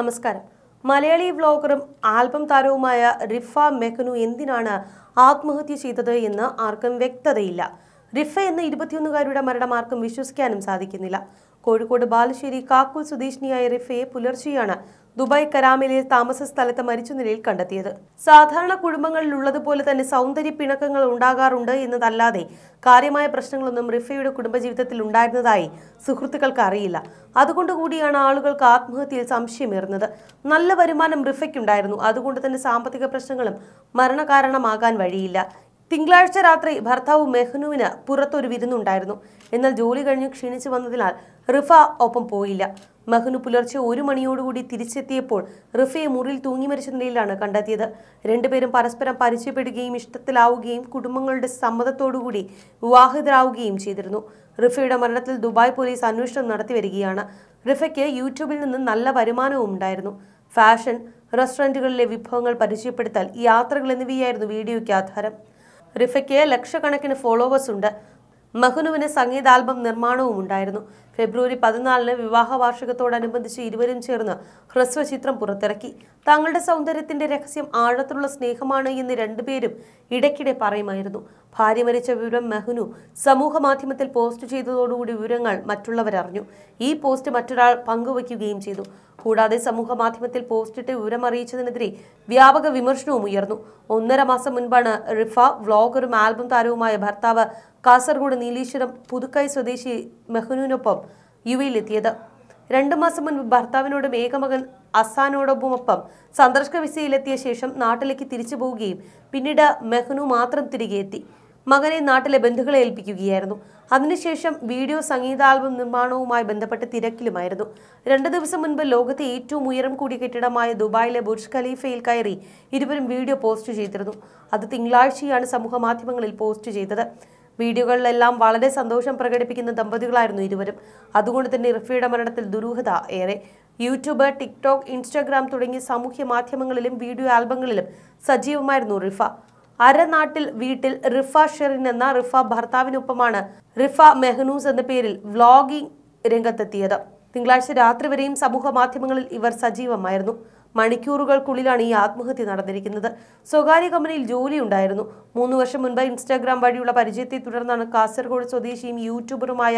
നമസ്കാരം മലയാളി വ്ലോഗറും ആൽബം താരവുമായ റിഫ മെഹനു എന്തിനാണ് ആത്മഹത്യ ചെയ്തത് എന്ന് ആർക്കും വ്യക്തതയില്ല റിഫ എന്ന ഇരുപത്തിയൊന്നുകാരുടെ മരണം ആർക്കും വിശ്വസിക്കാനും സാധിക്കുന്നില്ല കോഴിക്കോട് ബാലുശ്ശേരി കാക്കൂൽ സ്വദേശിനിയായ റിഫയെ പുലർച്ചെയാണ് ദുബായ് കരാമിലെ താമസ സ്ഥലത്ത് മരിച്ച നിലയിൽ കണ്ടെത്തിയത് സാധാരണ കുടുംബങ്ങളിലുള്ളതുപോലെ തന്നെ സൗന്ദര്യ പിണക്കങ്ങൾ ഉണ്ടാകാറുണ്ട് എന്നതല്ലാതെ കാര്യമായ പ്രശ്നങ്ങളൊന്നും റിഫയുടെ കുടുംബജീവിതത്തിൽ ഉണ്ടായിരുന്നതായി സുഹൃത്തുക്കൾക്ക് അറിയില്ല അതുകൊണ്ടുകൂടിയാണ് ആളുകൾക്ക് ആത്മഹത്യയിൽ സംശയമേറുന്നത് നല്ല വരുമാനം റിഫയ്ക്കുണ്ടായിരുന്നു അതുകൊണ്ട് തന്നെ സാമ്പത്തിക പ്രശ്നങ്ങളും മരണകാരണമാകാൻ വഴിയില്ല തിങ്കളാഴ്ച രാത്രി ഭർത്താവ് മെഹ്നുവിന് പുറത്തൊരു വിരുന്നുണ്ടായിരുന്നു എന്നാൽ ജോലി കഴിഞ്ഞ് ക്ഷീണിച്ചു വന്നതിനാൽ റിഫ ഒപ്പം പോയില്ല മെഹ്നു പുലർച്ചെ ഒരു മണിയോടുകൂടി തിരിച്ചെത്തിയപ്പോൾ റിഫയെ മുറിയിൽ തൂങ്ങി മരിച്ച നിലയിലാണ് കണ്ടെത്തിയത് രണ്ടുപേരും പരസ്പരം പരിചയപ്പെടുകയും ഇഷ്ടത്തിലാവുകയും കുടുംബങ്ങളുടെ സമ്മതത്തോടുകൂടി വിവാഹിതരാവുകയും ചെയ്തിരുന്നു റിഫയുടെ മരണത്തിൽ ദുബായ് പോലീസ് അന്വേഷണം നടത്തിവരികയാണ് റിഫയ്ക്ക് യൂട്യൂബിൽ നിന്ന് നല്ല വരുമാനവും ഉണ്ടായിരുന്നു ഫാഷൻ റെസ്റ്റോറൻറ്റുകളിലെ വിഭവങ്ങൾ പരിചയപ്പെടുത്തൽ യാത്രകൾ എന്നിവയായിരുന്നു വീഡിയോയ്ക്ക് ആധാരം റിഫയ്ക്ക് ലക്ഷക്കണക്കിന് ഫോളോവേഴ്സ് ഉണ്ട് മഹുനുവിന് സംഗീതാൽബം നിർമ്മാണവും ഉണ്ടായിരുന്നു ഫെബ്രുവരി പതിനാലിന് വിവാഹ വാർഷികത്തോടനുബന്ധിച്ച് ഇരുവരും ചേർന്ന് ഹ്രസ്വചിത്രം പുറത്തിറക്കി തങ്ങളുടെ സൗന്ദര്യത്തിന്റെ രഹസ്യം ആഴത്തിലുള്ള സ്നേഹമാണ് എന്ന് രണ്ടുപേരും ഇടയ്ക്കിടെ പറയുമായിരുന്നു ഭാര്യ മരിച്ച വിവരം മെഹ്നു സമൂഹ മാധ്യമത്തിൽ പോസ്റ്റ് ചെയ്തതോടുകൂടി വിവരങ്ങൾ മറ്റുള്ളവരറിഞ്ഞു ഈ പോസ്റ്റ് മറ്റൊരാൾ പങ്കുവയ്ക്കുകയും ചെയ്തു കൂടാതെ സമൂഹ മാധ്യമത്തിൽ പോസ്റ്റിട്ട് വിവരം അറിയിച്ചതിനെതിരെ വ്യാപക വിമർശനവും ഉയർന്നു ഒന്നര മാസം മുൻപാണ് റിഫ വ്ലോഗറും ആൽബം താരവുമായ ഭർത്താവ് കാസർഗോഡ് നീലീശ്വരം പുതുക്കൈ സ്വദേശി മെഹ്നുവിനൊപ്പം യു എയിലെത്തിയത് രണ്ടു മാസം മുൻപ് ഭർത്താവിനോടും ഏകമകൻ അസാനോടൊപ്പമൊപ്പം സന്ദർശക വിസയിലെത്തിയ ശേഷം നാട്ടിലേക്ക് തിരിച്ചു പോവുകയും പിന്നീട് മെഹ്നു മാത്രം തിരികെ എത്തി മകനെ നാട്ടിലെ ബന്ധുക്കളെ ഏൽപ്പിക്കുകയായിരുന്നു അതിനുശേഷം വീഡിയോ സംഗീതാൽബം നിർമ്മാണവുമായി ബന്ധപ്പെട്ട് തിരക്കിലുമായിരുന്നു രണ്ടു ദിവസം മുൻപ് ലോകത്തെ ഏറ്റവും ഉയരം കൂടിയ കെട്ടിടമായ ദുബായിലെ ബുർജ് ഖലീഫയിൽ കയറി ഇരുവരും വീഡിയോ പോസ്റ്റ് ചെയ്തിരുന്നു അത് തിങ്കളാഴ്ചയാണ് സമൂഹ മാധ്യമങ്ങളിൽ പോസ്റ്റ് ചെയ്തത് വീഡിയോകളിലെല്ലാം വളരെ സന്തോഷം പ്രകടിപ്പിക്കുന്ന ദമ്പതികളായിരുന്നു ഇരുവരും അതുകൊണ്ട് തന്നെ റഫിയുടെ മരണത്തിൽ ദുരൂഹത ഏറെ യൂട്യൂബ് ടിക്ടോക്ക് ഇൻസ്റ്റാഗ്രാം തുടങ്ങിയ സാമൂഹ്യ മാധ്യമങ്ങളിലും വീഡിയോ ആൽബങ്ങളിലും സജീവമായിരുന്നു റിഫ അരനാട്ടിൽ വീട്ടിൽ റിഫ ഷെറിൻ എന്ന റിഫ ഭർത്താവിനൊപ്പമാണ് റിഫ മെഹനൂസ് എന്ന പേരിൽ വ്ലോഗിംഗ് രംഗത്തെത്തിയത് തിങ്കളാഴ്ച രാത്രി വരെയും സമൂഹ മാധ്യമങ്ങളിൽ ഇവർ സജീവമായിരുന്നു മണിക്കൂറുകൾക്കുള്ളിലാണ് ഈ ആത്മഹത്യ നടന്നിരിക്കുന്നത് സ്വകാര്യ കമ്പനിയിൽ ജോലി ഉണ്ടായിരുന്നു മൂന്ന് വർഷം മുൻപ് ഇൻസ്റ്റാഗ്രാം വഴിയുള്ള പരിചയത്തെ തുടർന്നാണ് കാസർഗോഡ് സ്വദേശിയും യൂട്യൂബറുമായ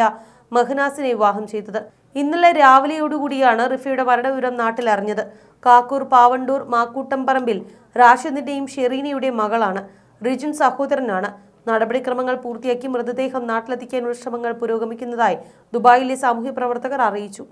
മഹനാസിനെ വിവാഹം ചെയ്തത് ഇന്നലെ രാവിലെയോടുകൂടിയാണ് റിഫയുടെ മരണവിവരം നാട്ടിൽ അറിഞ്ഞത് കാക്കൂർ പാവണ്ടൂർ മാക്കൂട്ടംപറമ്പിൽ റാഷിദിന്റെയും ഷെറീനയുടെയും മകളാണ് റിജുൻ സഹോദരനാണ് നടപടിക്രമങ്ങൾ പൂർത്തിയാക്കി മൃതദേഹം നാട്ടിലെത്തിക്കാനുള്ള ശ്രമങ്ങൾ പുരോഗമിക്കുന്നതായി ദുബായിലെ സാമൂഹ്യ പ്രവർത്തകർ അറിയിച്ചു